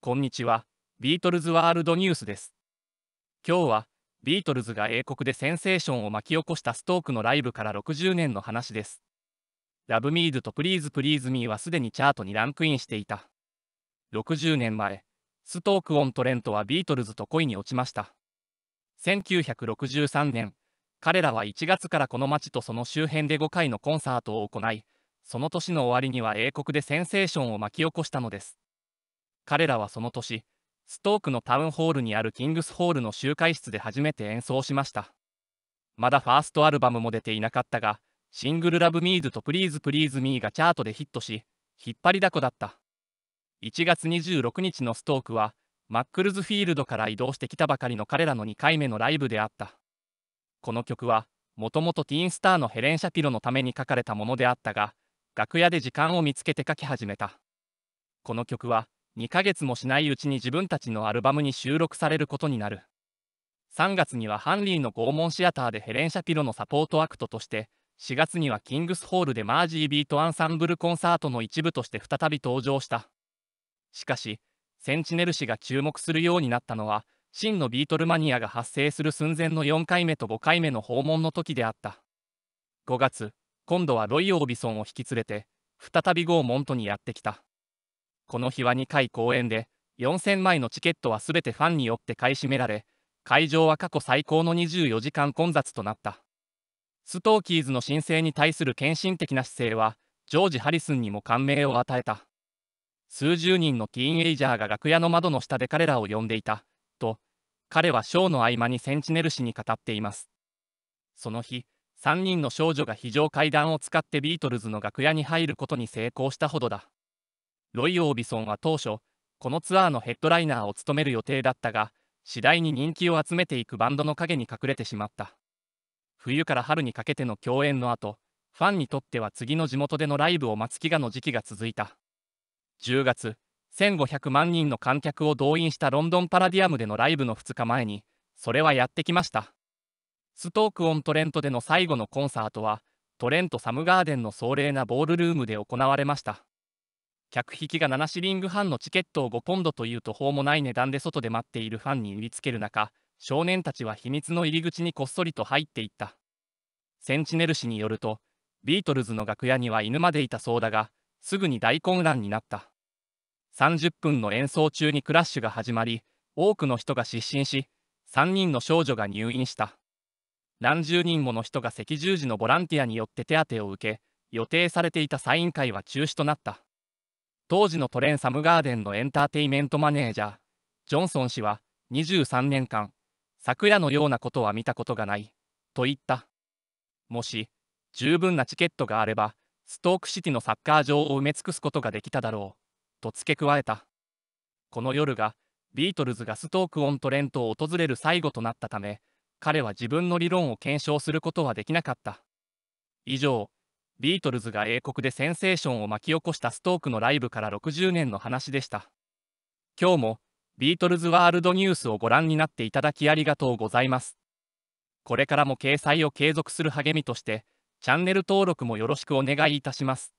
こんにちは、ビートルズワールドニュースです。今日は、ビートルズが英国でセンセーションを巻き起こしたストークのライブから60年の話です。ラブミードとプリーズプリーズミーはすでにチャートにランクインしていた。60年前、ストーク・オン・トレントはビートルズと恋に落ちました。1963年、彼らは1月からこの街とその周辺で5回のコンサートを行い、その年の終わりには英国でセンセーションを巻き起こしたのです。彼らはその年、ストークのタウンホールにあるキングスホールの集会室で初めて演奏しました。まだファーストアルバムも出ていなかったが、シングルラブミーズとプリーズプリーズミーがチャートでヒットし、引っ張りだこだった。1月26日のストークは、マックルズフィールドから移動してきたばかりの彼らの2回目のライブであった。この曲は、もともとティーンスターのヘレン・シャピロのために書かれたものであったが、楽屋で時間を見つけて書き始めた。この曲は、2ヶ月もしないうちに自分たちのアルバムに収録されることになる。3月にはハンリーの拷問シアターでヘレン・シャピロのサポートアクトとして、4月にはキングスホールでマージービートアンサンブルコンサートの一部として再び登場した。しかし、センチネル氏が注目するようになったのは、真のビートルマニアが発生する寸前の4回目と5回目の訪問の時であった。5月、今度はロイ・オービソンを引き連れて、再びゴーとにやってきた。この日は2回公演で、4000枚のチケットはすべてファンによって買い占められ、会場は過去最高の24時間混雑となった。ストーキーズの申請に対する献身的な姿勢は、ジョージ・ハリスンにも感銘を与えた。数十人のティーンエイジャーが楽屋の窓の下で彼らを呼んでいた、と、彼はショーの合間にセンチネル氏に語っています。その日、3人の少女が非常階段を使ってビートルズの楽屋に入ることに成功したほどだ。ロイ・オービソンは当初、このツアーのヘッドライナーを務める予定だったが、次第に人気を集めていくバンドの陰に隠れてしまった。冬から春にかけての共演の後、ファンにとっては次の地元でのライブを待つ飢餓の時期が続いた。10月、1500万人の観客を動員したロンドンパラディアムでのライブの2日前に、それはやってきました。ストーク・オン・トレントでの最後のコンサートは、トレント・サムガーデンの壮麗なボールルームで行われました。客引きが7シリング半のチケットを5ポンドという途方もない値段で外で待っているファンに売りつける中、少年たちは秘密の入り口にこっそりと入っていった。センチネル氏によると、ビートルズの楽屋には犬までいたそうだが、すぐに大混乱になった。30分の演奏中にクラッシュが始まり、多くの人が失神し、3人の少女が入院した。何十人もの人が赤十字のボランティアによって手当てを受け、予定されていたサイン会は中止となった。当時のトレン・サムガーデンのエンターテイメントマネージャー、ジョンソン氏は、23年間、桜のようなことは見たことがない、と言った。もし、十分なチケットがあれば、ストークシティのサッカー場を埋め尽くすことができただろう、と付け加えた。この夜が、ビートルズがストーク・オン・トレントを訪れる最後となったため、彼は自分の理論を検証することはできなかった。以上、ビートルズが英国でセンセーションを巻き起こしたストークのライブから60年の話でした。今日も、ビートルズワールドニュースをご覧になっていただきありがとうございます。これからも掲載を継続する励みとして、チャンネル登録もよろしくお願いいたします。